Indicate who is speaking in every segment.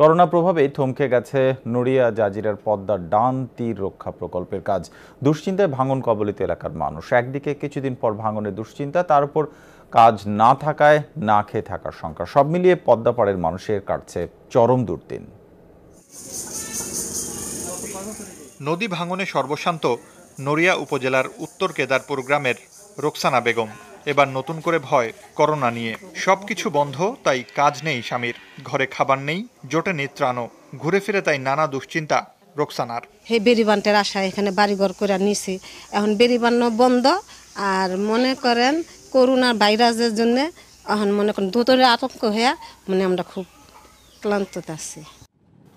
Speaker 1: corona প্রভাবে থমকে গেছে নড়িয়া জাজিরার পদ্মা ডান তীর রক্ষা প্রকল্পের কাজ দুশ্চিন্তায় ভাঙন কবলিত এলাকার মানুষ একদিকে কিছুদিন পর ভাঙনের দুশ্চিন্তা তার উপর কাজ না থাকায় না খেয়ে থাকার সংখ্যা সব মিলিয়ে পদ্মাপাড়ের মানুষের কাটছে চরম দুর্দিন
Speaker 2: নদী ভাঙনে সর্বশান্ত নড়িয়া উপজেলার উত্তর কেদারপুর গ্রামের রোকসানা বেগম এবার নতুন করে ভয় করোনা নিয়ে সব কিছু বন্ধ তাই কাজ নেই স্বামীর ঘরে খাবার নেই জোটে নেই ত্রাণও ঘুরে ফিরে তাই নানা দুশ্চিন্তা রোকসানার
Speaker 3: হে বেরিবানটার আশা এখানে বাড়িঘর করে নিছি এখন বেরিবান্ন বন্ধ আর মনে করেন করোনা ভাইরাসের জন্য এখন মনে করেন দুতরে আতঙ্ক হয়ে মানে আমরা খুব ক্লান্ত
Speaker 2: আছি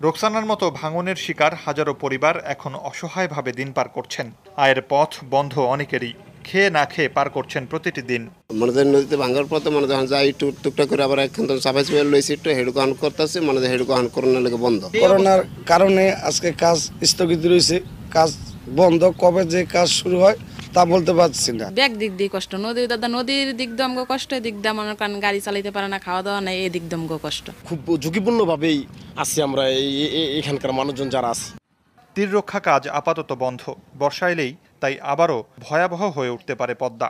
Speaker 2: রোকসানার মতো ভাঙনের শিকার হাজারো পরিবার এখন অসহায়ভাবে দিন পার করছেন আয়ের পথ বন্ধ অনেকেরই খেয়ে না খেয়ে পার করছেন প্রতিটি দিন মনোদের
Speaker 4: নদীতে ভাঙার পথে মনে যখন যাই একটু টুকটাক করে আবার একখান সাফাই সুফাই লইছি একটু হেডুকো আন করতেছে মানে হেডুকো আন করোনা লেগে বন্ধ করোনার
Speaker 3: কারণে আজকে কাজ স্থগিত রয়েছে কাজ বন্ধ কবে যে কাজ শুরু হয় তা বলতে পারছি না ব্যাগ দিক দিয়ে কষ্ট নদী দাদা নদীর দিক দম গো কষ্ট দিক দিয়ে আমার কারণ গাড়ি চালাইতে পারে না খাওয়া দাওয়া নাই এই দিক দিয়ে কষ্ট
Speaker 2: খুব ঝুঁকিপূর্ণভাবেই আছি আমরা এখানকার মানুষজন যারা আছে তীর রক্ষা কাজ আপাতত বন্ধ বর্ষা এলেই তাই আবারও ভয়াবহ হয়ে উঠতে পারে পদ্মা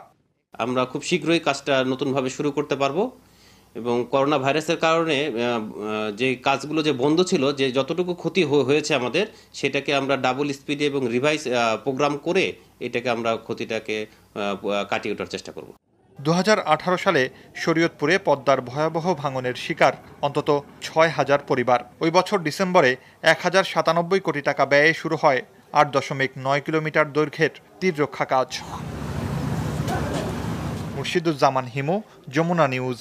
Speaker 4: আমরা খুব শীঘ্রই কাজটা নতুনভাবে শুরু করতে পারবো এবং করোনা ভাইরাসের কারণে যে কাজগুলো যে বন্ধ ছিল যে যতটুকু ক্ষতি হয়েছে আমাদের সেটাকে আমরা ডাবল স্পিডে এবং রিভাইস প্রোগ্রাম করে এটাকে আমরা ক্ষতিটাকে কাটিয়ে ওঠার চেষ্টা করব
Speaker 2: দু সালে শরীয়তপুরে পদ্মার ভয়াবহ ভাঙনের শিকার অন্তত ছয় হাজার পরিবার ওই বছর ডিসেম্বরে এক হাজার সাতানব্বই কোটি টাকা ব্যয়ে শুরু হয় আট দশমিক নয় কিলোমিটার দৈর্ঘ্যের তীর রক্ষা কাজ মুর্শিদুজ্জামান হিমু যমুনা নিউজ